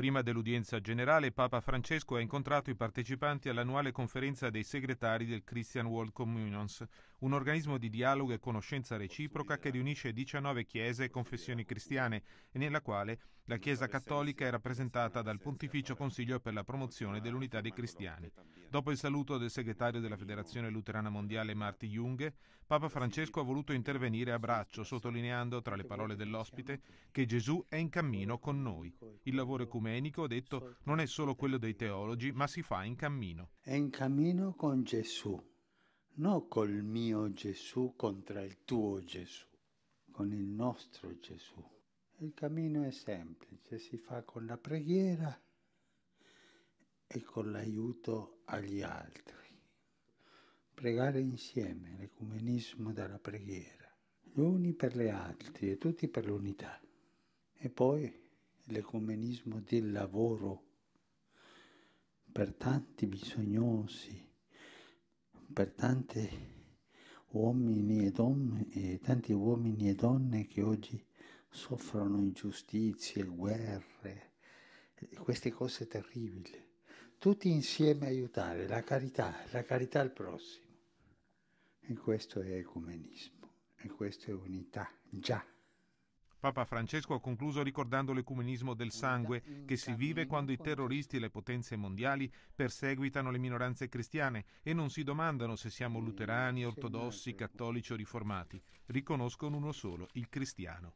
Prima dell'udienza generale, Papa Francesco ha incontrato i partecipanti all'annuale conferenza dei segretari del Christian World Communions, un organismo di dialogo e conoscenza reciproca che riunisce 19 chiese e confessioni cristiane e nella quale la Chiesa cattolica è rappresentata dal Pontificio Consiglio per la promozione dell'unità dei cristiani. Dopo il saluto del segretario della Federazione Luterana Mondiale Marti Jung, Papa Francesco ha voluto intervenire a braccio, sottolineando tra le parole dell'ospite che Gesù è in cammino con noi. Il lavoro ecumenico, ha detto, non è solo quello dei teologi, ma si fa in cammino. È in cammino con Gesù, non col mio Gesù contro il tuo Gesù, con il nostro Gesù. Il cammino è semplice, si fa con la preghiera e con l'aiuto agli altri. Pregare insieme, l'ecumenismo dalla preghiera, gli uni per gli altri e tutti per l'unità. E poi l'ecumenismo del lavoro per tanti bisognosi, per tanti uomini e donne, tanti uomini e donne che oggi soffrono ingiustizie, guerre, queste cose terribili tutti insieme aiutare, la carità, la carità al prossimo. E questo è ecumenismo, e questo è unità, già. Papa Francesco ha concluso ricordando l'ecumenismo del sangue che si vive quando i terroristi e le potenze mondiali perseguitano le minoranze cristiane e non si domandano se siamo luterani, ortodossi, cattolici o riformati. Riconoscono uno solo, il cristiano.